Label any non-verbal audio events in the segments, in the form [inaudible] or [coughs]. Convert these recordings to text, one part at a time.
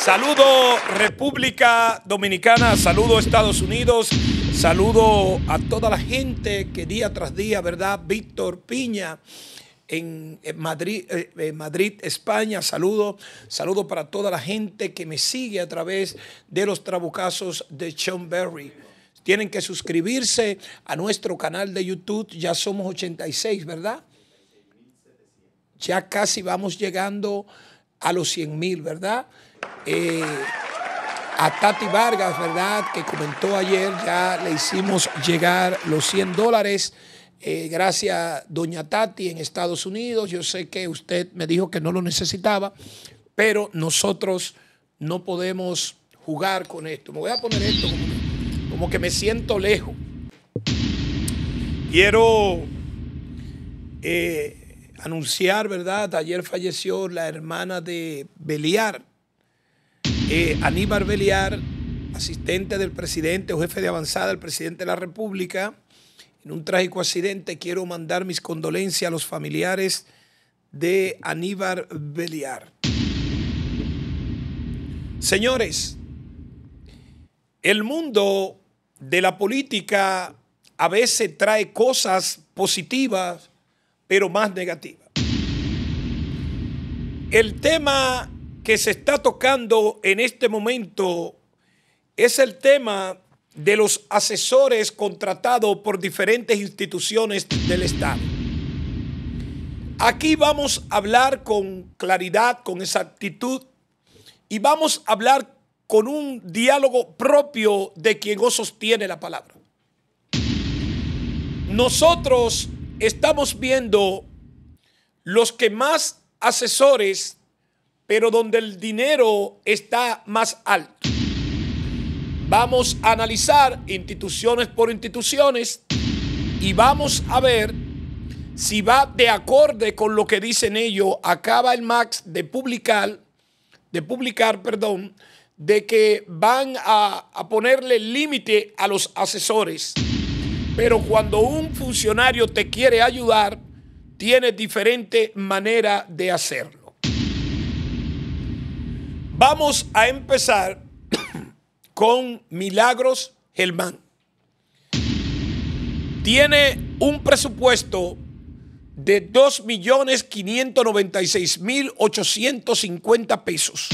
Saludo República Dominicana, saludo Estados Unidos, saludo a toda la gente que día tras día, ¿verdad? Víctor Piña en, Madrid, eh, Madrid, España, saludo, saludo para toda la gente que me sigue a través de los trabucazos de Sean Berry. Tienen que suscribirse a nuestro canal de YouTube, ya somos 86, ¿verdad? Ya casi vamos llegando a los 100 mil, ¿verdad? Eh, a Tati Vargas, ¿verdad? Que comentó ayer, ya le hicimos llegar los 100 dólares. Eh, gracias, doña Tati, en Estados Unidos. Yo sé que usted me dijo que no lo necesitaba, pero nosotros no podemos jugar con esto. Me voy a poner esto como que, me siento lejos. Quiero eh, anunciar, ¿verdad? Ayer falleció la hermana de Beliar eh, Aníbal Beliar, asistente del presidente o jefe de avanzada del presidente de la República, en un trágico accidente. Quiero mandar mis condolencias a los familiares de Aníbal Beliar. Señores, el mundo de la política a veces trae cosas positivas, pero más negativas. El tema que se está tocando en este momento es el tema de los asesores contratados por diferentes instituciones del Estado. Aquí vamos a hablar con claridad, con exactitud, y vamos a hablar con un diálogo propio de quien os sostiene la palabra. Nosotros estamos viendo los que más asesores pero donde el dinero está más alto. Vamos a analizar instituciones por instituciones y vamos a ver si va de acorde con lo que dicen ellos. Acaba el Max de publicar, de publicar, perdón, de que van a, a ponerle límite a los asesores. Pero cuando un funcionario te quiere ayudar, tiene diferente manera de hacerlo. Vamos a empezar [coughs] con Milagros Germán. Tiene un presupuesto de 2.596.850 pesos.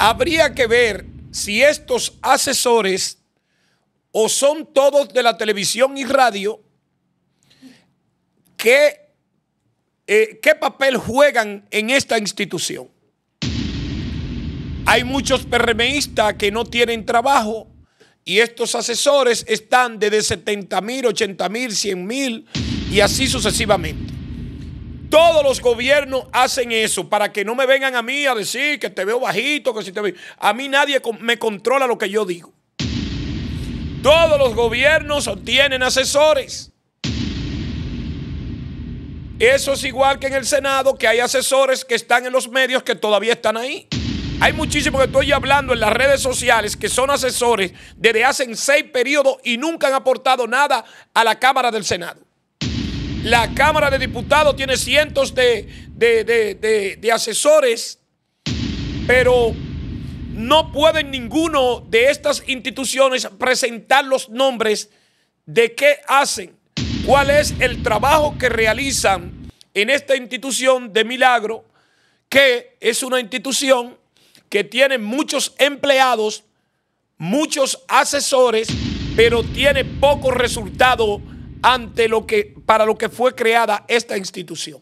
Habría que ver si estos asesores o son todos de la televisión y radio, qué eh, papel juegan en esta institución. Hay muchos PRMistas que no tienen trabajo y estos asesores están desde 70 mil, 80 mil, 100 mil y así sucesivamente. Todos los gobiernos hacen eso para que no me vengan a mí a decir que te veo bajito, que si te veo... A mí nadie me controla lo que yo digo. Todos los gobiernos tienen asesores. Eso es igual que en el Senado, que hay asesores que están en los medios que todavía están ahí. Hay muchísimos que estoy hablando en las redes sociales que son asesores desde hace seis periodos y nunca han aportado nada a la Cámara del Senado. La Cámara de Diputados tiene cientos de, asesores, pero no pueden ninguno de estas instituciones presentar los nombres de qué hacen, cuál es el trabajo que realizan en esta institución de milagro, que es una institución que tiene muchos empleados, muchos asesores, pero tiene poco resultado ante lo que para lo que fue creada esta institución.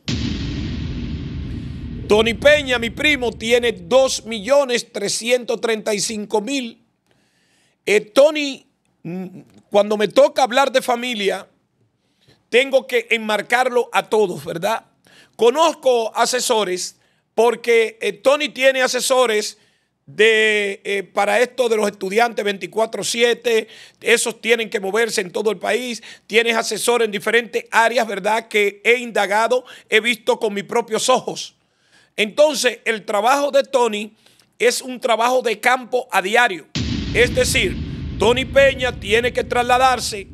Tony Peña, mi primo, tiene 2.335.000. Eh, Tony, mm, cuando me toca hablar de familia, tengo que enmarcarlo a todos, ¿verdad? Conozco asesores porque eh, Tony tiene asesores de, eh, para esto de los estudiantes 24-7, esos tienen que moverse en todo el país, tienes asesores en diferentes áreas, ¿verdad? Que he indagado, he visto con mis propios ojos. Entonces, el trabajo de Tony es un trabajo de campo a diario. Es decir, Tony Peña tiene que trasladarse.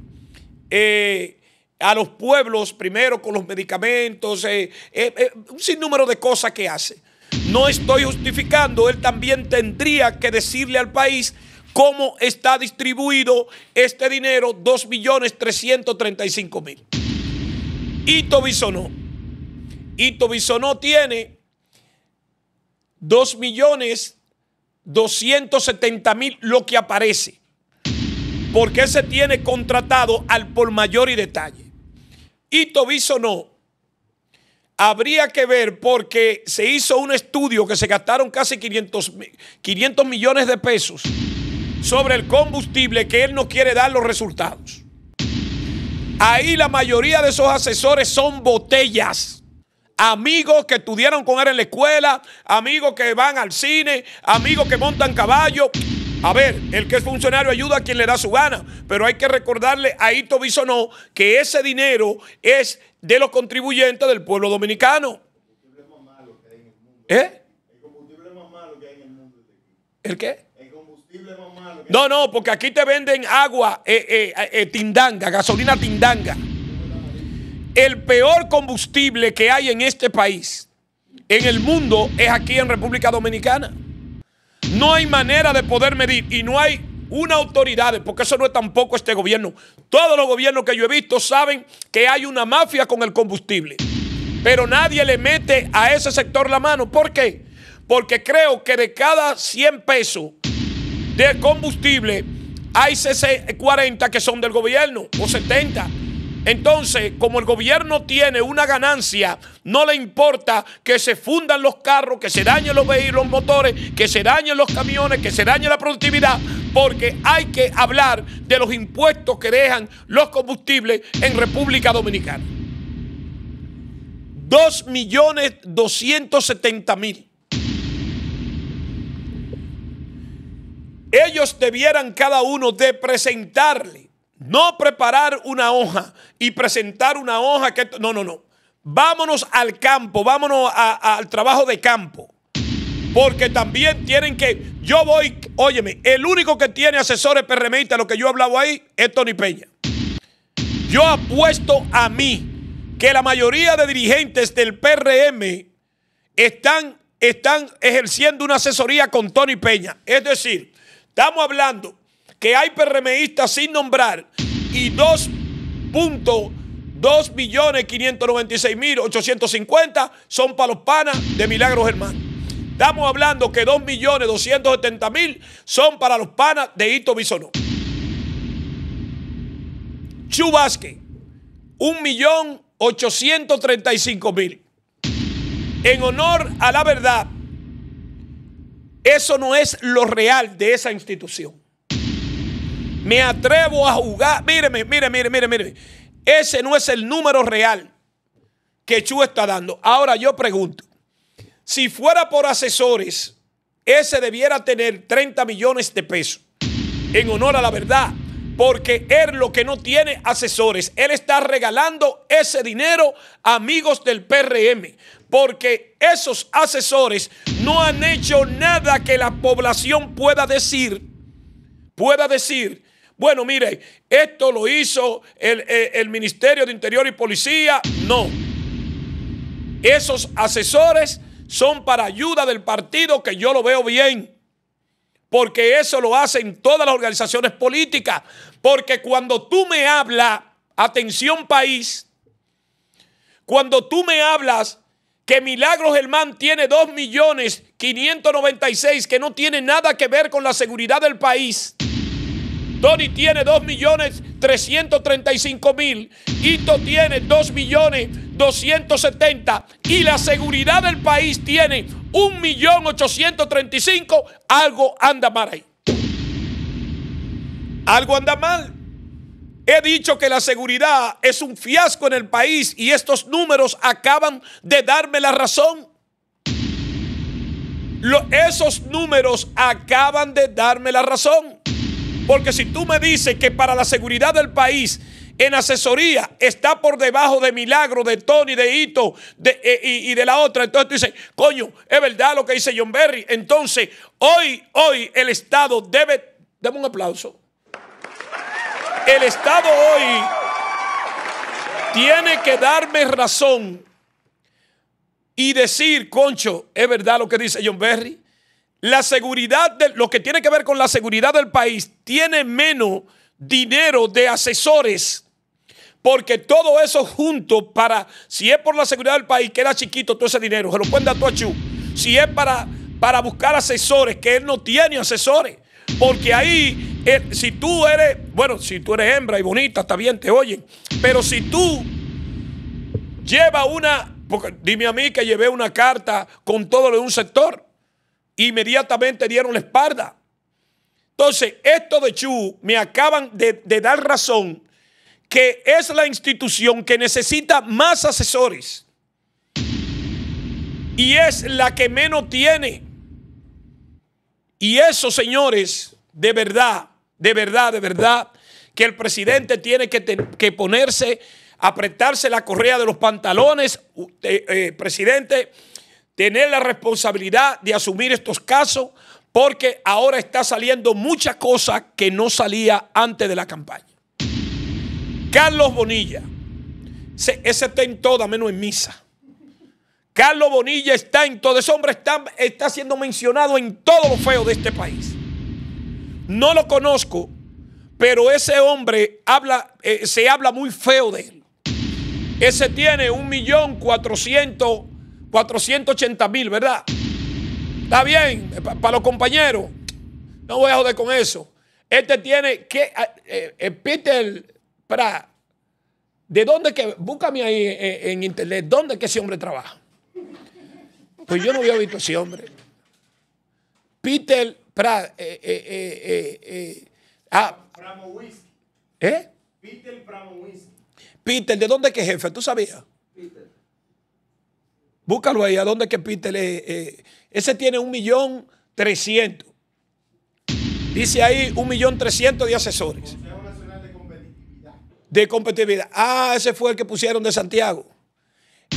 Eh, a los pueblos primero con los medicamentos, eh, un sinnúmero de cosas que hace. No estoy justificando, él también tendría que decirle al país cómo está distribuido este dinero, 2.335.000. Ito Bisonó. Ito no tiene 2.270.000 lo que aparece, porque se tiene contratado al por mayor y detalle. Ito no habría que ver porque se hizo un estudio que se gastaron casi 500, 500 millones de pesos sobre el combustible que él no quiere dar los resultados. Ahí la mayoría de esos asesores son botellas. Amigos que estudiaron con él en la escuela, amigos que van al cine, amigos que montan caballo. A ver, el que es funcionario ayuda a quien le da su gana, pero hay que recordarle a Ito Bisonó que ese dinero es de los contribuyentes del pueblo dominicano. El combustible más malo que hay en el mundo. ¿Eh? El combustible más malo que hay en el mundo. ¿El qué? El combustible más malo. no, no, porque aquí te venden agua, eh, eh, eh, tindanga, gasolina tindanga. El peor combustible que hay en este país, en el mundo, es aquí en República Dominicana. No hay manera de poder medir y no hay una autoridad, porque eso no es tampoco este gobierno. Todos los gobiernos que yo he visto saben que hay una mafia con el combustible, pero nadie le mete a ese sector la mano. ¿Por qué? Porque creo que de cada 100 pesos de combustible hay 40 que son del gobierno o 70. Entonces, como el gobierno tiene una ganancia, no le importa que se fundan los carros, que se dañen los vehículos, los motores, que se dañen los camiones, que se dañe la productividad, porque hay que hablar de los impuestos que dejan los combustibles en República Dominicana. 2.270.000. Ellos debieran cada uno de presentarle no preparar una hoja y presentar una hoja que... No, no, no. Vámonos al campo, vámonos al trabajo de campo. Porque también tienen que... Yo voy, óyeme, el único que tiene asesores a lo que yo he hablado ahí, es Tony Peña. Yo apuesto a mí que la mayoría de dirigentes del PRM están, están ejerciendo una asesoría con Tony Peña. Es decir, estamos hablando que hay PRMistas sin nombrar y 2.596.850 son para los panas de Milagros Germán. Estamos hablando que 2.270.000 son para los panas de Hito Bisonó. Chubasque, 1.835.000. En honor a la verdad, eso no es lo real de esa institución. Me atrevo a jugar. Míreme, mire, mire, mire, mire. Ese no es el número real que Chu está dando. Ahora yo pregunto, si fuera por asesores, ese debiera tener 30 millones de pesos en honor a la verdad, porque él lo que no tiene asesores, él está regalando ese dinero a amigos del PRM, porque esos asesores no han hecho nada que la población pueda decir, pueda decir bueno, mire, esto lo hizo el, Ministerio de Interior y Policía. No. Esos asesores son para ayuda del partido, que yo lo veo bien. Porque eso lo hacen todas las organizaciones políticas. Porque cuando tú me hablas, atención país, cuando tú me hablas que Milagros Germán tiene 2.596.000 millones que no tiene nada que ver con la seguridad del país. Tony tiene 2.335.000... millones Ito tiene 2.270.000... Y la seguridad del país tiene 1.835.000... Algo anda mal ahí. Algo anda mal. He dicho que la seguridad es un fiasco en el país y estos números acaban de darme la razón. esos números acaban de darme la razón. Porque si tú me dices que para la seguridad del país en asesoría está por debajo de Milagro, de Tony, de Ito eh, y, y, de la otra. Entonces tú dices, coño, es verdad lo que dice John Berry. Entonces, hoy, hoy el Estado debe, dame un aplauso. El Estado hoy tiene que darme razón y decir, concho, es verdad lo que dice John Berry la seguridad, de, lo que tiene que ver con la seguridad del país, tiene menos dinero de asesores. Porque todo eso junto para, si es por la seguridad del país, que era chiquito todo ese dinero, se lo pueden dar a Si es para, para buscar asesores, que él no tiene asesores. Porque ahí, eh, si tú eres, bueno, si tú eres hembra y bonita, está bien, te oyen. Pero si tú llevas una, porque dime a mí que llevé una carta con todo lo de un sector Inmediatamente dieron la espalda. Entonces, esto de Chu me acaban de, dar razón que es la institución que necesita más asesores y es la que menos tiene. Y eso, señores, de verdad, de verdad, de verdad, que el presidente tiene que, que ponerse, apretarse la correa de los pantalones, eh, eh, presidente tener la responsabilidad de asumir estos casos porque ahora está saliendo muchas cosas que no salía antes de la campaña. Carlos Bonilla, ese está en toda menos en misa. Carlos Bonilla está en todo, ese hombre está, está siendo mencionado en todo lo feo de este país. No lo conozco, pero ese hombre habla, eh, se habla muy feo de él. Ese tiene un millón cuatrocientos 480 mil, ¿verdad? Está bien, para los compañeros. No voy a joder con eso. Este tiene que. Eh, eh, eh, Peter Pratt. ¿De dónde que.? Búscame ahí en, internet. ¿Dónde que ese hombre trabaja? Pues yo no había visto a ese hombre. Peter Pratt. Eh, ah, Pramo ¿Eh? Peter Pramo Peter, ¿de dónde que jefe? ¿Tú sabías? Búscalo ahí, ¿a dónde que Peter eh, eh? ese tiene un millón trescientos. Dice ahí un millón trescientos de asesores. de Competitividad. De competitividad. Ah, ese fue el que pusieron de Santiago.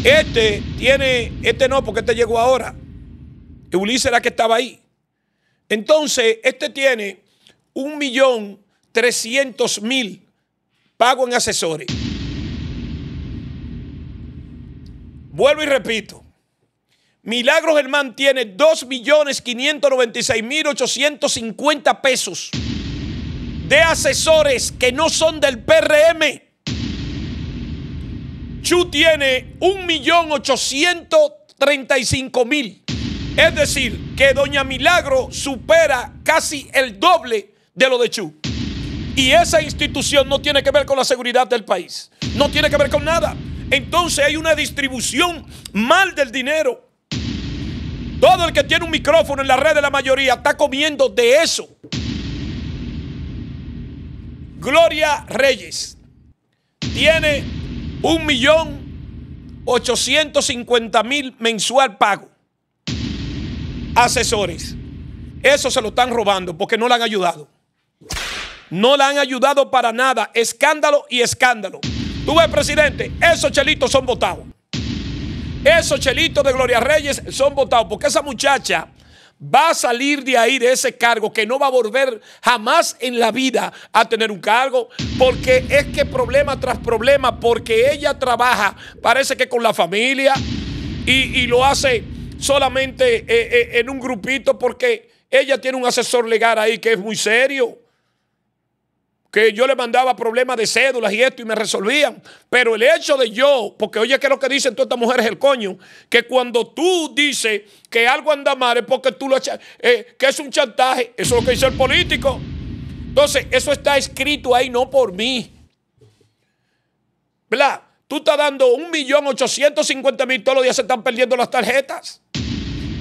Este tiene, este no, porque este llegó ahora. Ulises era que estaba ahí. Entonces, este tiene un millón trescientos mil pago en asesores. Vuelvo y repito. Milagro Germán tiene 2.596.850 pesos de asesores que no son del PRM. Chu tiene 1.835.000. Es decir, que Doña Milagro supera casi el doble de lo de Chu. Y esa institución no tiene que ver con la seguridad del país. No tiene que ver con nada entonces hay una distribución mal del dinero. Todo el que tiene un micrófono en la red de la mayoría está comiendo de eso. Gloria Reyes tiene un millón ochocientos mil mensual pago. Asesores. Eso se lo están robando porque no la han ayudado. No la han ayudado para nada. Escándalo y escándalo. Tú ves, presidente, esos chelitos son votados. Esos chelitos de Gloria Reyes son votados porque esa muchacha va a salir de ahí, de ese cargo, que no va a volver jamás en la vida a tener un cargo, porque es que problema tras problema, porque ella trabaja, parece que con la familia, y, lo hace solamente eh, eh, en un grupito, porque ella tiene un asesor legal ahí que es muy serio que yo le mandaba problemas de cédulas y esto y me resolvían. Pero el hecho de yo, porque oye que lo que dicen todas estas mujeres el coño, que cuando tú dices que algo anda mal es porque tú lo eh, que es un chantaje, eso es lo que dice el político. Entonces, eso está escrito ahí, no por mí. ¿Verdad? Tú estás dando un millón ochocientos mil todos los días se están perdiendo las tarjetas.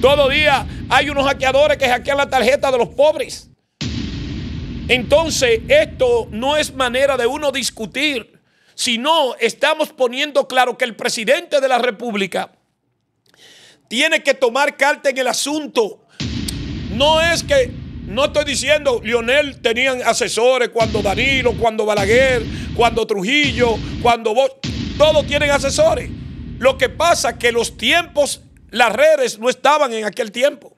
Todos los días hay unos hackeadores que hackean las tarjetas de los pobres. Entonces, esto no es manera de uno discutir, sino estamos poniendo claro que el presidente de la República tiene que tomar carta en el asunto. No es que, no estoy diciendo, Lionel tenían asesores cuando Danilo, cuando Balaguer, cuando Trujillo, cuando vos, todos tienen asesores. Lo que pasa es que los tiempos, las redes no estaban en aquel tiempo.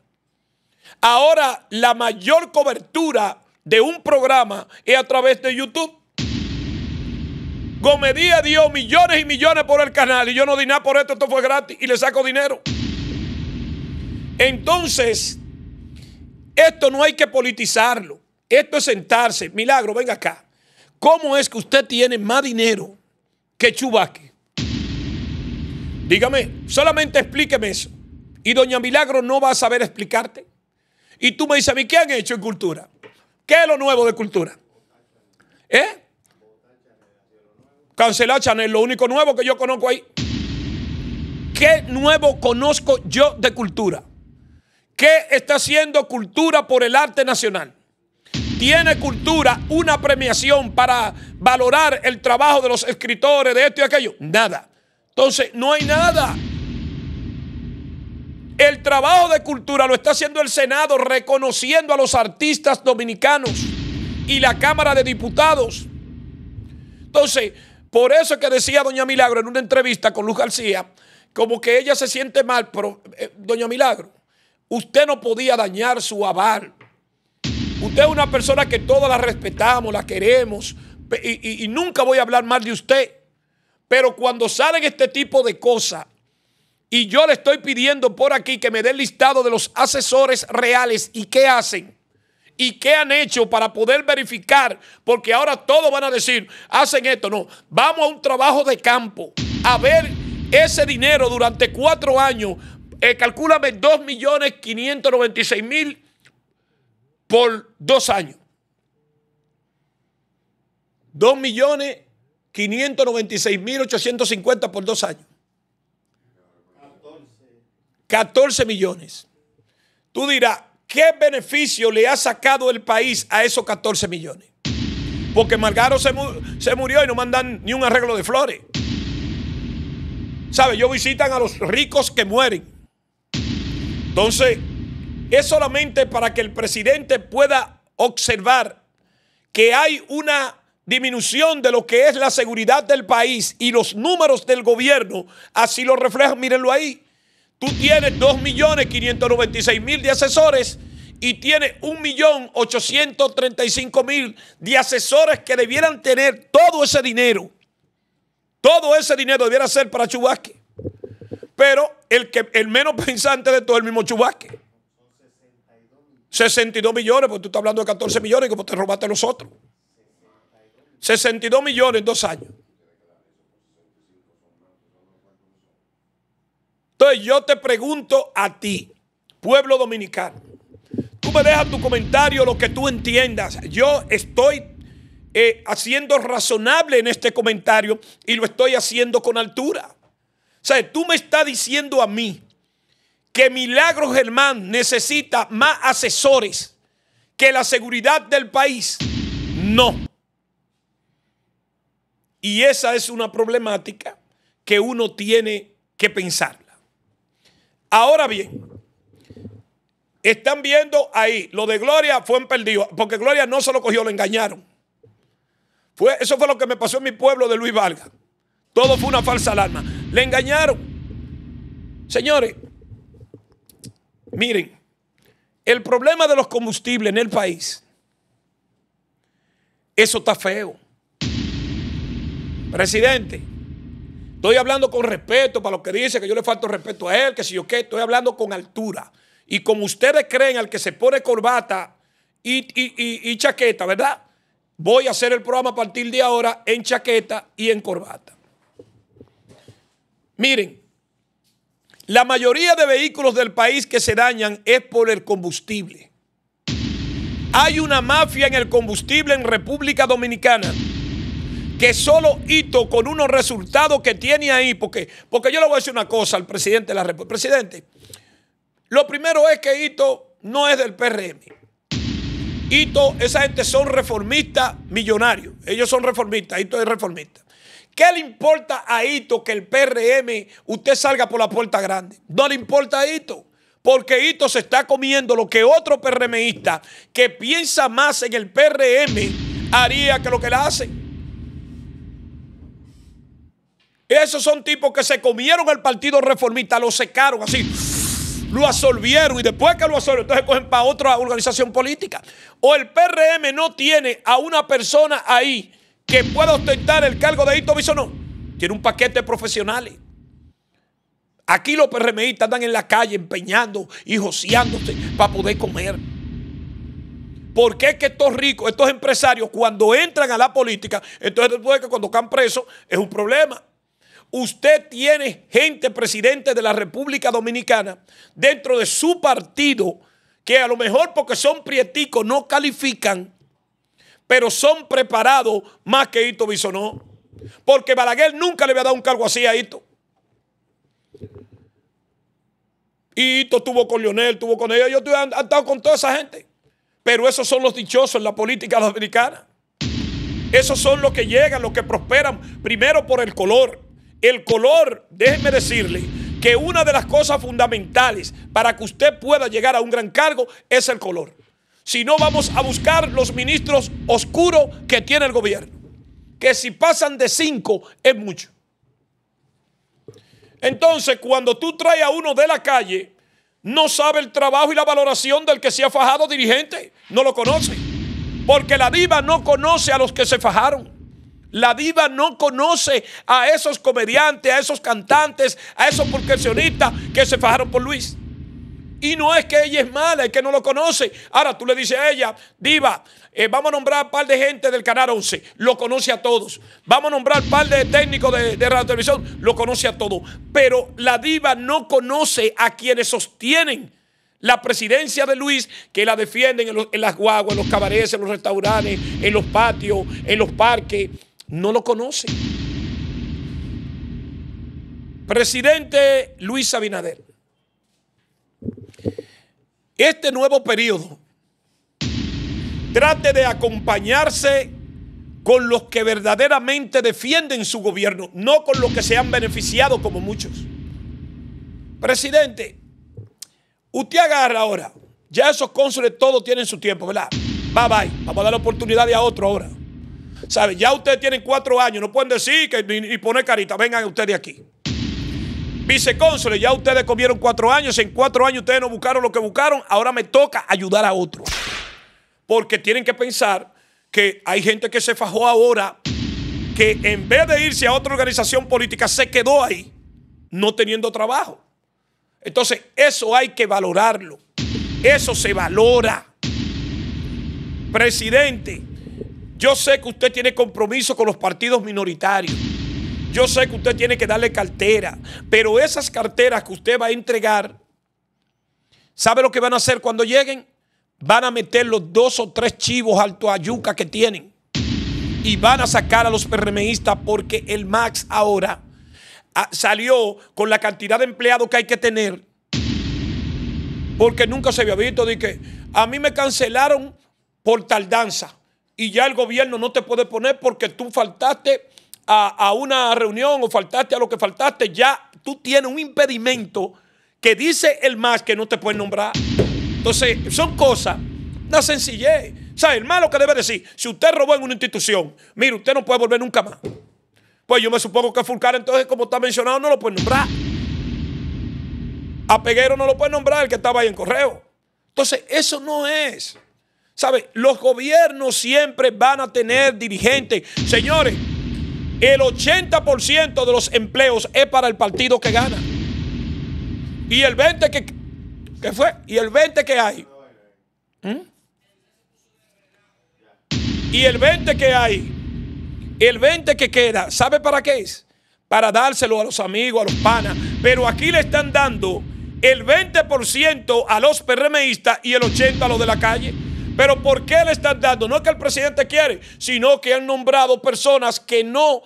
Ahora la mayor cobertura de un programa es a través de YouTube. Gomedía dio millones y millones por el canal y yo no di nada por esto, esto fue gratis y le saco dinero. Entonces, esto no hay que politizarlo, esto es sentarse. Milagro, venga acá. ¿Cómo es que usted tiene más dinero que Chubaque? Dígame, solamente explíqueme eso. Y doña Milagro no va a saber explicarte. Y tú me dices, ¿a mí qué han hecho en cultura? ¿Qué es lo nuevo de cultura? ¿Eh? Cancelar Chanel, lo único nuevo que yo conozco ahí. ¿Qué nuevo conozco yo de cultura? ¿Qué está haciendo cultura por el arte nacional? tiene cultura una premiación para valorar el trabajo de los escritores, de esto y aquello? Nada. Entonces, no hay nada trabajo de cultura lo está haciendo el Senado reconociendo a los artistas dominicanos y la Cámara de Diputados. Entonces, por eso que decía Doña Milagro en una entrevista con Luz García, como que ella se siente mal, pero eh, Doña Milagro, usted no podía dañar su aval. Usted es una persona que todos la respetamos, la queremos, y nunca voy a hablar mal de usted. Pero cuando salen este tipo de cosas y yo le estoy pidiendo por aquí que me dé el listado de los asesores reales y qué hacen. ¿Y qué han hecho para poder verificar? Porque ahora todos van a decir, hacen esto. No, vamos a un trabajo de campo a ver ese dinero durante cuatro años. Eh, calcúlame 2 millones por dos años. 2.596.850 millones por dos años. 14 millones. Tú dirás, ¿qué beneficio le ha sacado el país a esos 14 millones? Porque Margaro se, murió y no mandan ni un arreglo de flores. ¿Sabe? Yo visitan a los ricos que mueren. Entonces, es solamente para que el presidente pueda observar que hay una disminución de lo que es la seguridad del país y los números del gobierno así lo reflejan, mírenlo ahí. Tú tienes 2.596.000 de asesores y tienes 1.835.000 de asesores que debieran tener todo ese dinero. Todo ese dinero debiera ser para Chubasque. Pero el, que, el menos [laughs] pensante de todo es el mismo Chubasque. 62 millones, porque tú estás hablando de 14 millones, como te robaste a los otros. 62 millones en dos años. Entonces yo te pregunto a ti, pueblo dominicano, tú me dejas tu comentario, lo que tú entiendas. Yo estoy eh, haciendo razonable en este comentario y lo estoy haciendo con altura. O sea, tú me estás diciendo a mí que Milagro Germán necesita más asesores que la seguridad del país. No. Y esa es una problemática que uno tiene que pensar. Ahora bien, están viendo ahí, lo de Gloria fue un perdido, porque Gloria no se lo cogió, lo engañaron. Fue, eso fue lo que me pasó en mi pueblo de Luis Vargas. Todo fue una falsa alarma. Le engañaron. Señores, miren, el problema de los combustibles en el país, eso está feo. Presidente, Estoy hablando con respeto para lo que dice que yo le falto respeto a él, que si yo qué, estoy hablando con altura. Y como ustedes creen al que se pone corbata y, y chaqueta, ¿verdad? Voy a hacer el programa a partir de ahora en chaqueta y en corbata. Miren, la mayoría de vehículos del país que se dañan es por el combustible. Hay una mafia en el combustible en República Dominicana que solo hito con unos resultados que tiene ahí, porque, porque yo le voy a decir una cosa al presidente de la República. Presidente, lo primero es que hito no es del PRM. Hito, esa gente son reformistas millonarios. Ellos son reformistas, Hito es reformista. ¿Qué le importa a Hito que el PRM usted salga por la puerta grande? No le importa a Hito porque Hito se está comiendo lo que otro PRMista que piensa más en el PRM haría que lo que le hacen. Esos son tipos que se comieron el partido reformista, lo secaron así, lo absolvieron y después que lo absorbieron, entonces cogen para otra organización política. O el PRM no tiene a una persona ahí que pueda ostentar el cargo de Hito no. Tiene un paquete de profesionales. Aquí los PRMistas andan en la calle empeñando y joseándose para poder comer. ¿Por qué es que estos ricos, estos empresarios, cuando entran a la política, entonces después que cuando están presos es un problema? Usted tiene gente presidente de la República Dominicana dentro de su partido que a lo mejor porque son prieticos no califican, pero son preparados más que Hito Bisonó. Porque Balaguer nunca le había dado un cargo así a Hito. Hito estuvo con Leonel, estuvo con ellos, yo estoy han estado con toda esa gente. Pero esos son los dichosos en la política dominicana. Esos son los que llegan, los que prosperan, primero por el color, el color, déjeme decirle que una de las cosas fundamentales para que usted pueda llegar a un gran cargo es el color. Si no, vamos a buscar los ministros oscuros que tiene el gobierno. Que si pasan de cinco es mucho. Entonces, cuando tú traes a uno de la calle, no sabe el trabajo y la valoración del que se ha fajado dirigente. No lo conoce. Porque la diva no conoce a los que se fajaron. La diva no conoce a esos comediantes, a esos cantantes, a esos percusionistas que se fajaron por Luis. Y no es que ella es mala, es que no lo conoce. Ahora tú le dices a ella, diva, eh, vamos a nombrar un par de gente del Canal 11, lo conoce a todos. Vamos a nombrar un par de técnicos de, radio radio televisión, lo conoce a todos. Pero la diva no conoce a quienes sostienen la presidencia de Luis, que la defienden en, las guaguas, en los cabarets, en los restaurantes, en los patios, en los parques, no lo conoce Presidente Luis Abinader, este nuevo periodo trate de acompañarse con los que verdaderamente defienden su gobierno, no con los que se han beneficiado como muchos. Presidente, usted agarra ahora, ya esos cónsules todos tienen su tiempo, ¿verdad? Bye bye, vamos a dar la oportunidad a otro ahora. Ya ustedes tienen cuatro años, no pueden decir que, ni, poner carita. Vengan ustedes aquí. Vicecónsules, ya ustedes comieron cuatro años, en cuatro años ustedes no buscaron lo que buscaron, ahora me toca ayudar a otros. Porque tienen que pensar que hay gente que se fajó ahora, que en vez de irse a otra organización política se quedó ahí, no teniendo trabajo. Entonces, eso hay que valorarlo. Eso se valora. Presidente, yo sé que usted tiene compromiso con los partidos minoritarios. Yo sé que usted tiene que darle cartera, pero esas carteras que usted va a entregar, ¿sabe lo que van a hacer cuando lleguen? Van a meter los dos o tres chivos al yuca que tienen y van a sacar a los PRMistas porque el Max ahora ah, salió con la cantidad de empleados que hay que tener porque nunca se había visto de que a mí me cancelaron por tardanza y ya el gobierno no te puede poner porque tú faltaste a, una reunión o faltaste a lo que faltaste, ya tú tienes un impedimento que dice el más que no te puede nombrar. Entonces, son cosas, una sencillez. O sea, el lo que debe decir, si usted robó en una institución, mire, usted no puede volver nunca más. Pues yo me supongo que Fulcar, entonces, como está mencionado, no lo puede nombrar. A Peguero no lo puede nombrar, el que estaba ahí en correo. Entonces, eso no es. ¿Sabe? Los gobiernos siempre van a tener dirigentes. Señores, el 80% de los empleos es para el partido que gana. Y el 20 que, fue, y el 20 que hay. ¿Mm? Y el 20 que hay, el 20 que queda, ¿sabe para qué es? Para dárselo a los amigos, a los panas. Pero aquí le están dando el 20% a los PRMistas y el 80% a los de la calle. Pero ¿por qué le están dando? No es que el presidente quiere, sino que han nombrado personas que no,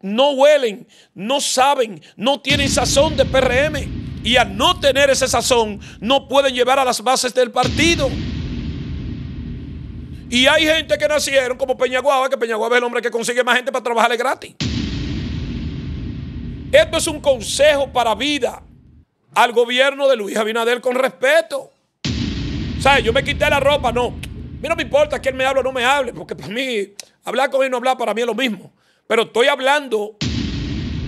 no huelen, no saben, no tienen sazón de PRM. Y al no tener ese sazón, no pueden llevar a las bases del partido. Y hay gente que nacieron como Peñaguaba, que Peñaguaba es el hombre que consigue más gente para trabajarle gratis. Esto es un consejo para vida al gobierno de Luis Abinader con respeto. O sea, yo me quité la ropa, no no me importa que él me hable o no me hable, porque para mí hablar con él no hablar para mí es lo mismo. Pero estoy hablando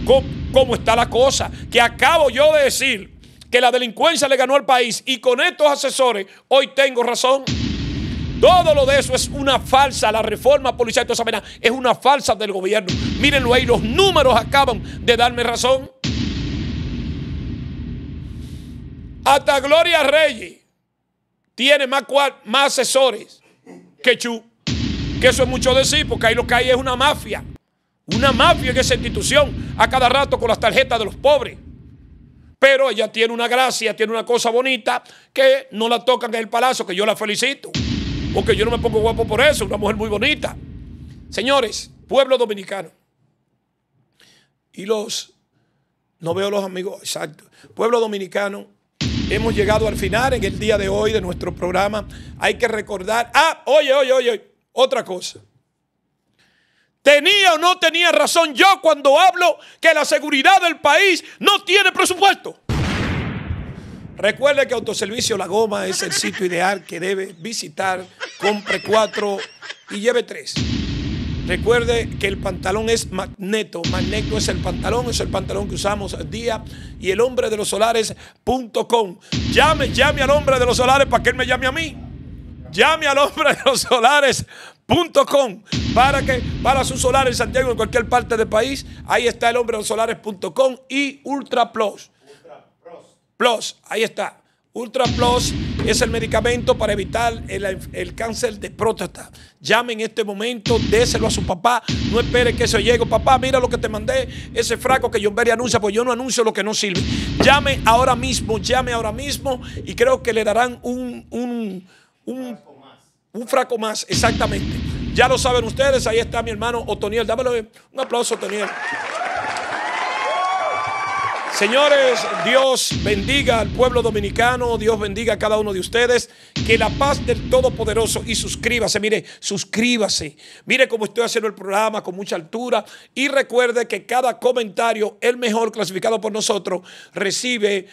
Como cómo está la cosa, que acabo yo de decir que la delincuencia le ganó al país y con estos asesores hoy tengo razón. Todo lo de eso es una falsa. La reforma policial esa pena es una falsa del gobierno. Mírenlo ahí, los números acaban de darme razón. Hasta Gloria Reyes tiene más, más asesores que eso es mucho decir, porque ahí lo que hay es una mafia. Una mafia en esa institución, a cada rato con las tarjetas de los pobres. Pero ella tiene una gracia, tiene una cosa bonita que no la tocan en el palacio, que yo la felicito. Porque yo no me pongo guapo por eso, una mujer muy bonita. Señores, pueblo dominicano. Y los, no veo los amigos, exacto. Pueblo dominicano Hemos llegado al final en el día de hoy de nuestro programa. Hay que recordar, ah, oye, oye, oye, otra cosa. ¿Tenía o no tenía razón yo cuando hablo que la seguridad del país no tiene presupuesto? Recuerde que Autoservicio La Goma es el sitio ideal que debe visitar. Compre cuatro y lleve tres. Recuerde que el pantalón es magneto. Magneto es el pantalón, es el pantalón que usamos al día y el hombre de los solares.com. Llame, llame al hombre de los solares para que él me llame a mí. Llame al hombre de los solares.com para que para sus solar en Santiago en cualquier parte del país. Ahí está el hombre de los solares.com y Ultra Plus. Ultra Plus. Plus, ahí está. Ultra Plus es el medicamento para evitar el, cáncer de próstata. Llame en este momento, déselo a su papá. No espere que eso llegue. Papá, mira lo que te mandé, ese fraco que John Berry anuncia, pues yo no anuncio lo que no sirve. Llame ahora mismo, llame ahora mismo y creo que le darán un, un, un, un fraco más, exactamente. Ya lo saben ustedes, ahí está mi hermano Otoniel. Dámelo eh, un aplauso, Otoniel. Señores, Dios bendiga al pueblo dominicano, Dios bendiga a cada uno de ustedes. Que la paz del Todopoderoso y suscríbase, mire, suscríbase. Mire cómo estoy haciendo el programa con mucha altura y recuerde que cada comentario, el mejor clasificado por nosotros, recibe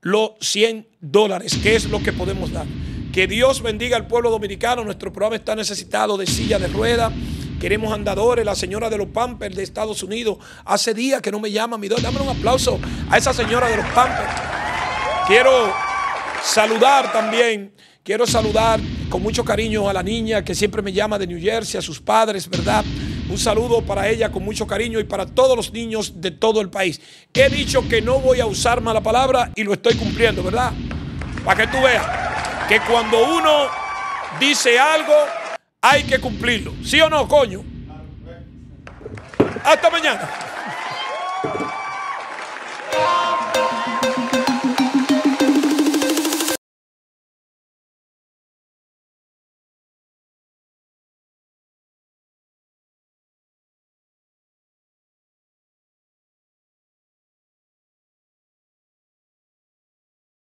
los 100 dólares, que es lo que podemos dar. Que Dios bendiga al pueblo dominicano. Nuestro programa está necesitado de silla de rueda Queremos andadores, la señora de los Pampers de Estados Unidos. Hace días que no me llama, mi doña. Dame un aplauso a esa señora de los Pampers. Quiero saludar también, quiero saludar con mucho cariño a la niña que siempre me llama de New Jersey, a sus padres, ¿verdad? Un saludo para ella con mucho cariño y para todos los niños de todo el país. He dicho que no voy a usar mala palabra y lo estoy cumpliendo, ¿verdad? Para que tú veas que cuando uno dice algo, hay que cumplirlo. ¿Sí o no, coño? Hasta mañana.